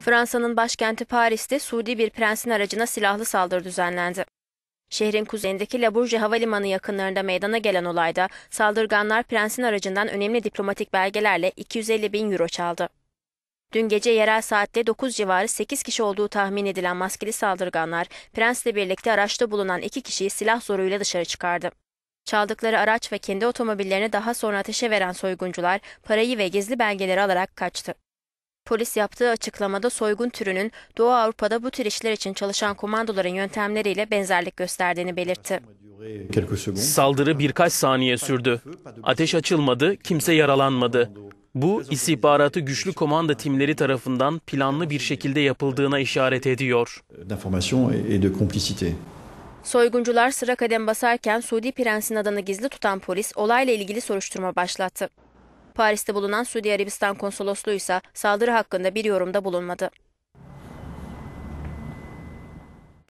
Fransa'nın başkenti Paris'te Suudi bir prensin aracına silahlı saldırı düzenlendi. Şehrin kuzeyindeki La Bourge Havalimanı yakınlarında meydana gelen olayda saldırganlar prensin aracından önemli diplomatik belgelerle 250 bin euro çaldı. Dün gece yerel saatte 9 civarı 8 kişi olduğu tahmin edilen maskeli saldırganlar, prensle birlikte araçta bulunan iki kişiyi silah zoruyla dışarı çıkardı. Çaldıkları araç ve kendi otomobillerini daha sonra ateşe veren soyguncular parayı ve gizli belgeleri alarak kaçtı. Polis yaptığı açıklamada soygun türünün Doğu Avrupa'da bu tür işler için çalışan komandoların yöntemleriyle benzerlik gösterdiğini belirtti. Saldırı birkaç saniye sürdü. Ateş açılmadı, kimse yaralanmadı. Bu istihbaratı güçlü komanda timleri tarafından planlı bir şekilde yapıldığına işaret ediyor. Soyguncular sıra kadem basarken Suudi Prens'in adını gizli tutan polis olayla ilgili soruşturma başlattı. Paris'te bulunan Suudi Arabistan konsolosluğu ise saldırı hakkında bir yorumda bulunmadı.